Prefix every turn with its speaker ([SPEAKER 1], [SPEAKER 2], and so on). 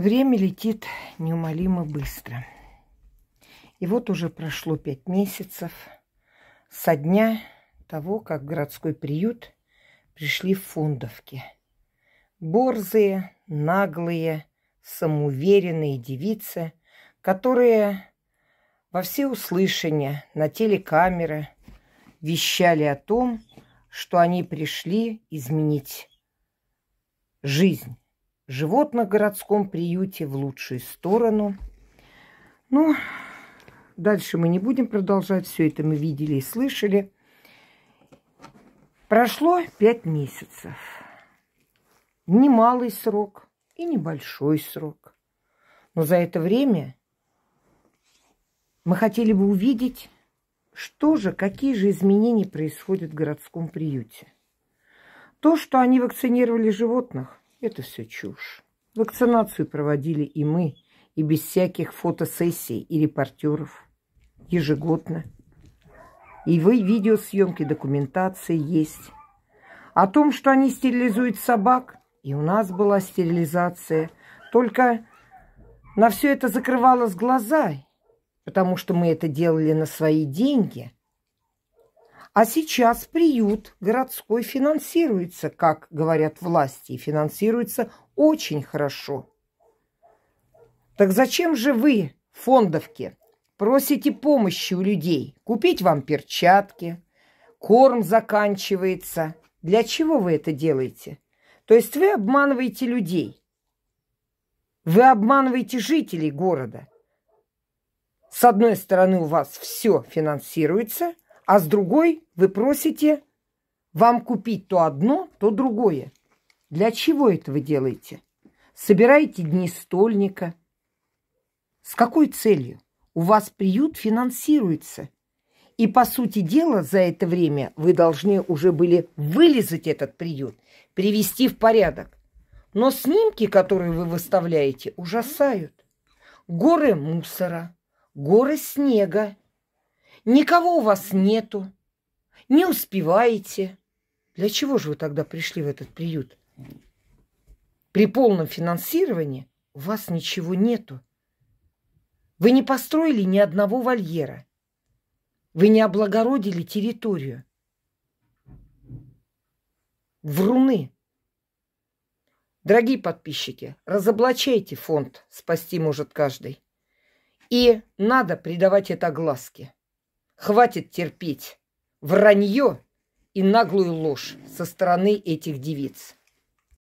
[SPEAKER 1] Время летит неумолимо быстро. И вот уже прошло пять месяцев со дня того, как в городской приют пришли фондовки. Борзые, наглые, самоуверенные девицы, которые во все услышания на телекамеры вещали о том, что они пришли изменить жизнь живот на городском приюте в лучшую сторону. Ну, дальше мы не будем продолжать. Все это мы видели и слышали. Прошло пять месяцев. Немалый срок и небольшой срок. Но за это время мы хотели бы увидеть, что же, какие же изменения происходят в городском приюте. То, что они вакцинировали животных, это все чушь. Вакцинацию проводили и мы, и без всяких фотосессий и репортеров. Ежегодно. И вы видеосъемки, документации есть. О том, что они стерилизуют собак, и у нас была стерилизация. Только на все это закрывалось глаза, потому что мы это делали на свои деньги – а сейчас приют городской финансируется, как говорят власти, и финансируется очень хорошо. Так зачем же вы, фондовки, просите помощи у людей? Купить вам перчатки, корм заканчивается. Для чего вы это делаете? То есть вы обманываете людей. Вы обманываете жителей города. С одной стороны у вас все финансируется – а с другой вы просите вам купить то одно, то другое. Для чего это вы делаете? Собираете дни стольника? С какой целью? У вас приют финансируется. И, по сути дела, за это время вы должны уже были вылезать этот приют, привести в порядок. Но снимки, которые вы выставляете, ужасают. Горы мусора, горы снега, Никого у вас нету. Не успеваете. Для чего же вы тогда пришли в этот приют? При полном финансировании у вас ничего нету. Вы не построили ни одного вольера. Вы не облагородили территорию. Вруны. Дорогие подписчики, разоблачайте фонд «Спасти может каждый». И надо придавать это глазки. Хватит терпеть вранье и наглую ложь со стороны этих девиц.